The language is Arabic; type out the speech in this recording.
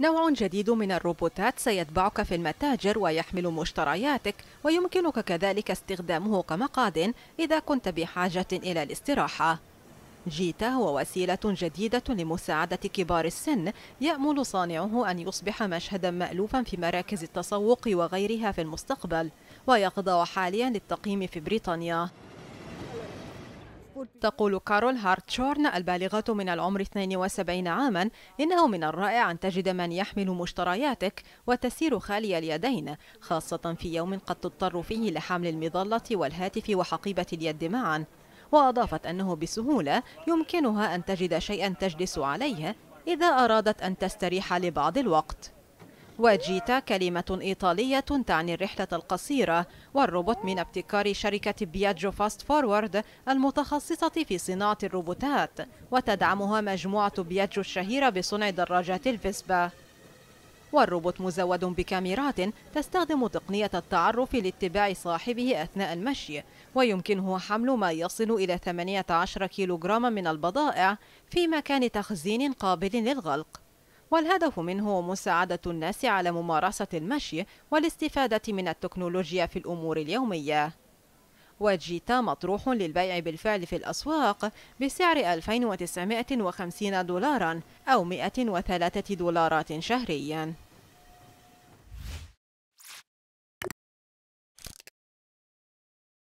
نوع جديد من الروبوتات سيتبعك في المتاجر ويحمل مشترياتك ويمكنك كذلك استخدامه كمقعد إذا كنت بحاجة إلى الاستراحة جيتا هو وسيلة جديدة لمساعدة كبار السن يأمل صانعه أن يصبح مشهدا مألوفا في مراكز التسوق وغيرها في المستقبل ويخضع حاليا للتقييم في بريطانيا تقول كارول هارتشورن البالغة من العمر 72 عاما إنه من الرائع أن تجد من يحمل مشترياتك وتسير خالي اليدين خاصة في يوم قد تضطر فيه لحمل المظلة والهاتف وحقيبة اليد معا وأضافت أنه بسهولة يمكنها أن تجد شيئا تجلس عليه إذا أرادت أن تستريح لبعض الوقت وجيتا كلمة إيطالية تعني الرحلة القصيرة والروبوت من ابتكار شركة بياجو فاست فورورد المتخصصة في صناعة الروبوتات وتدعمها مجموعة بياجو الشهيرة بصنع دراجات الفيسبا والروبوت مزود بكاميرات تستخدم تقنية التعرف لاتباع صاحبه أثناء المشي ويمكنه حمل ما يصل إلى 18 كيلوغراما من البضائع في مكان تخزين قابل للغلق والهدف منه مساعدة الناس على ممارسة المشي والاستفادة من التكنولوجيا في الأمور اليومية وجيتا مطروح للبيع بالفعل في الأسواق بسعر 2950 دولارا أو 103 دولارات شهريا